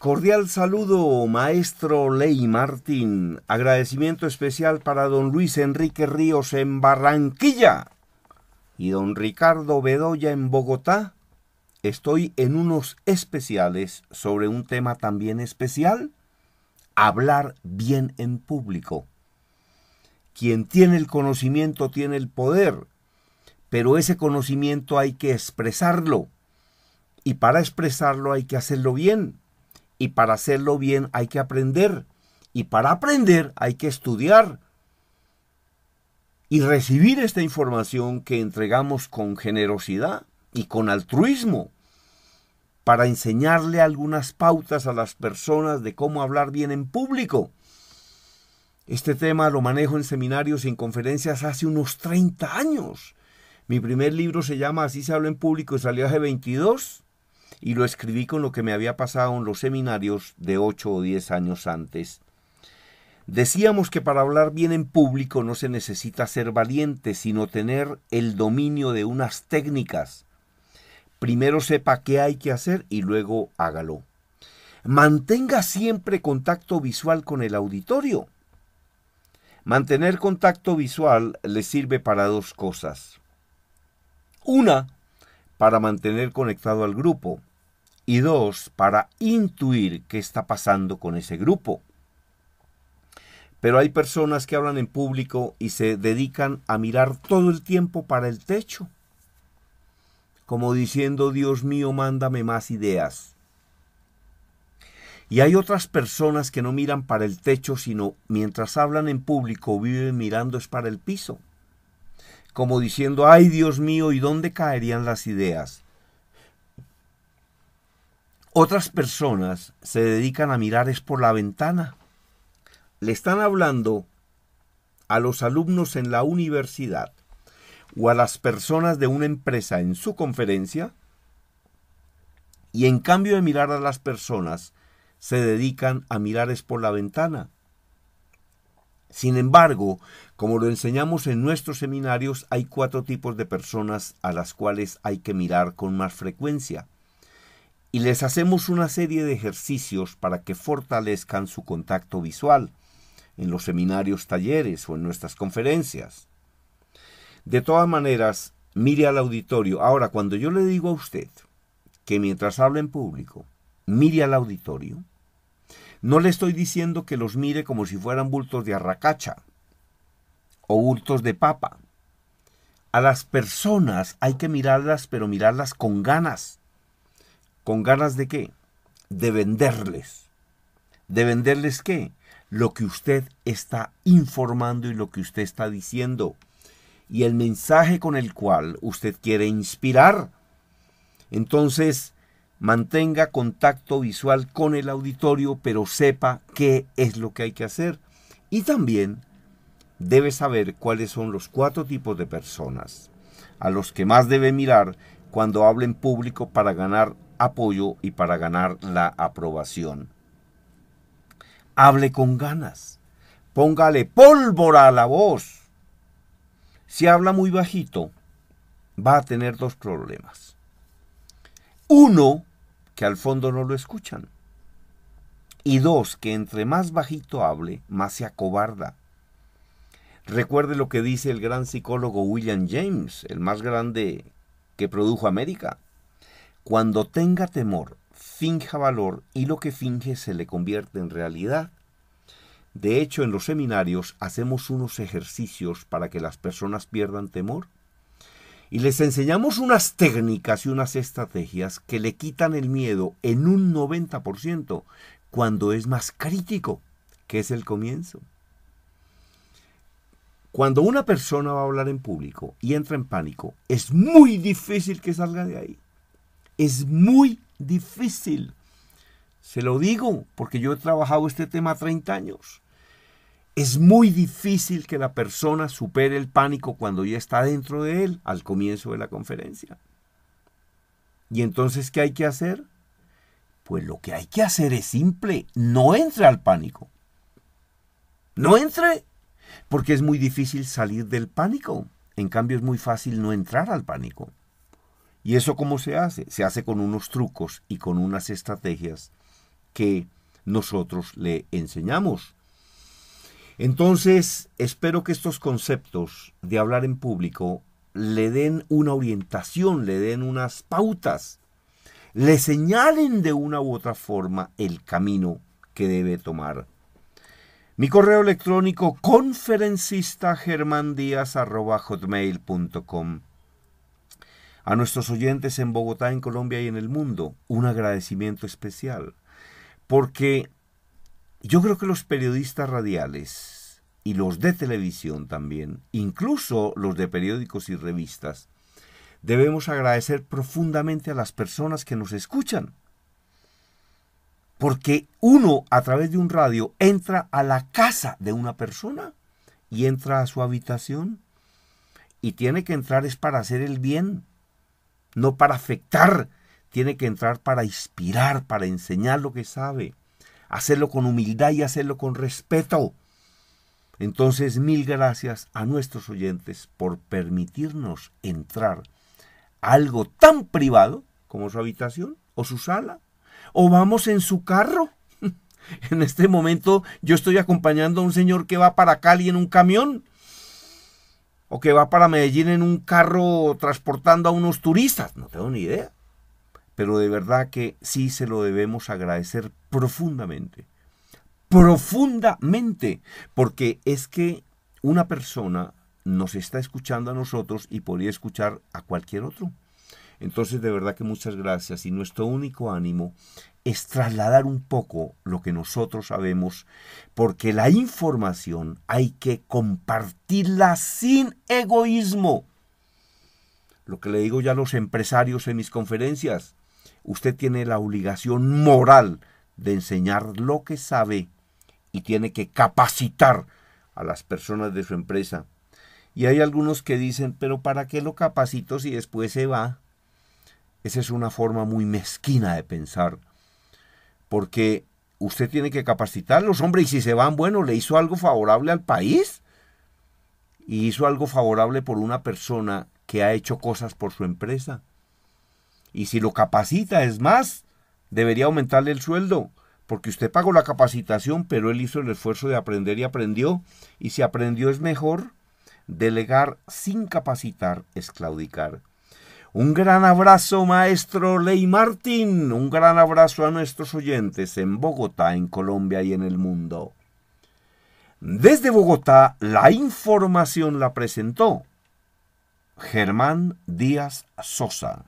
Cordial saludo, maestro Ley Martín. Agradecimiento especial para don Luis Enrique Ríos en Barranquilla y don Ricardo Bedoya en Bogotá. Estoy en unos especiales sobre un tema también especial, hablar bien en público. Quien tiene el conocimiento tiene el poder, pero ese conocimiento hay que expresarlo y para expresarlo hay que hacerlo bien y para hacerlo bien hay que aprender. Y para aprender hay que estudiar y recibir esta información que entregamos con generosidad y con altruismo para enseñarle algunas pautas a las personas de cómo hablar bien en público. Este tema lo manejo en seminarios y en conferencias hace unos 30 años. Mi primer libro se llama Así se habla en público y salió hace 22 y lo escribí con lo que me había pasado en los seminarios de 8 o 10 años antes. Decíamos que para hablar bien en público no se necesita ser valiente, sino tener el dominio de unas técnicas. Primero sepa qué hay que hacer y luego hágalo. Mantenga siempre contacto visual con el auditorio. Mantener contacto visual le sirve para dos cosas. Una, para mantener conectado al grupo y dos, para intuir qué está pasando con ese grupo. Pero hay personas que hablan en público y se dedican a mirar todo el tiempo para el techo, como diciendo, Dios mío, mándame más ideas. Y hay otras personas que no miran para el techo, sino mientras hablan en público viven mirando es para el piso como diciendo, ay Dios mío, ¿y dónde caerían las ideas? Otras personas se dedican a mirar es por la ventana. Le están hablando a los alumnos en la universidad o a las personas de una empresa en su conferencia y en cambio de mirar a las personas se dedican a mirar es por la ventana sin embargo, como lo enseñamos en nuestros seminarios, hay cuatro tipos de personas a las cuales hay que mirar con más frecuencia. Y les hacemos una serie de ejercicios para que fortalezcan su contacto visual en los seminarios, talleres o en nuestras conferencias. De todas maneras, mire al auditorio. Ahora, cuando yo le digo a usted que mientras hable en público, mire al auditorio, no le estoy diciendo que los mire como si fueran bultos de arracacha o bultos de papa. A las personas hay que mirarlas, pero mirarlas con ganas. ¿Con ganas de qué? De venderles. ¿De venderles qué? Lo que usted está informando y lo que usted está diciendo. Y el mensaje con el cual usted quiere inspirar. Entonces, mantenga contacto visual con el auditorio, pero sepa qué es lo que hay que hacer. Y también debe saber cuáles son los cuatro tipos de personas a los que más debe mirar cuando hable en público para ganar apoyo y para ganar la aprobación. Hable con ganas. Póngale pólvora a la voz. Si habla muy bajito, va a tener dos problemas. Uno, que al fondo no lo escuchan. Y dos, que entre más bajito hable, más se acobarda. Recuerde lo que dice el gran psicólogo William James, el más grande que produjo América. Cuando tenga temor, finja valor y lo que finge se le convierte en realidad. De hecho, en los seminarios hacemos unos ejercicios para que las personas pierdan temor y les enseñamos unas técnicas y unas estrategias que le quitan el miedo en un 90% cuando es más crítico, que es el comienzo. Cuando una persona va a hablar en público y entra en pánico, es muy difícil que salga de ahí. Es muy difícil. Se lo digo porque yo he trabajado este tema 30 años. Es muy difícil que la persona supere el pánico cuando ya está dentro de él al comienzo de la conferencia. ¿Y entonces qué hay que hacer? Pues lo que hay que hacer es simple, no entre al pánico. No entre, porque es muy difícil salir del pánico. En cambio es muy fácil no entrar al pánico. ¿Y eso cómo se hace? Se hace con unos trucos y con unas estrategias que nosotros le enseñamos. Entonces, espero que estos conceptos de hablar en público le den una orientación, le den unas pautas, le señalen de una u otra forma el camino que debe tomar. Mi correo electrónico conferencista A nuestros oyentes en Bogotá, en Colombia y en el mundo, un agradecimiento especial, porque yo creo que los periodistas radiales y los de televisión también, incluso los de periódicos y revistas, debemos agradecer profundamente a las personas que nos escuchan. Porque uno a través de un radio entra a la casa de una persona y entra a su habitación y tiene que entrar es para hacer el bien, no para afectar, tiene que entrar para inspirar, para enseñar lo que sabe, hacerlo con humildad y hacerlo con respeto. Entonces, mil gracias a nuestros oyentes por permitirnos entrar a algo tan privado como su habitación o su sala, o vamos en su carro. En este momento yo estoy acompañando a un señor que va para Cali en un camión o que va para Medellín en un carro transportando a unos turistas, no tengo ni idea pero de verdad que sí se lo debemos agradecer profundamente. Profundamente, porque es que una persona nos está escuchando a nosotros y podría escuchar a cualquier otro. Entonces, de verdad que muchas gracias. Y nuestro único ánimo es trasladar un poco lo que nosotros sabemos, porque la información hay que compartirla sin egoísmo. Lo que le digo ya a los empresarios en mis conferencias, usted tiene la obligación moral de enseñar lo que sabe y tiene que capacitar a las personas de su empresa. Y hay algunos que dicen, pero ¿para qué lo capacito si después se va? Esa es una forma muy mezquina de pensar, porque usted tiene que capacitar los hombres. y si se van, bueno, le hizo algo favorable al país y hizo algo favorable por una persona que ha hecho cosas por su empresa. Y si lo capacita, es más, debería aumentarle el sueldo, porque usted pagó la capacitación, pero él hizo el esfuerzo de aprender y aprendió. Y si aprendió es mejor, delegar sin capacitar es claudicar. Un gran abrazo, maestro Ley Martín. Un gran abrazo a nuestros oyentes en Bogotá, en Colombia y en el mundo. Desde Bogotá, la información la presentó Germán Díaz Sosa.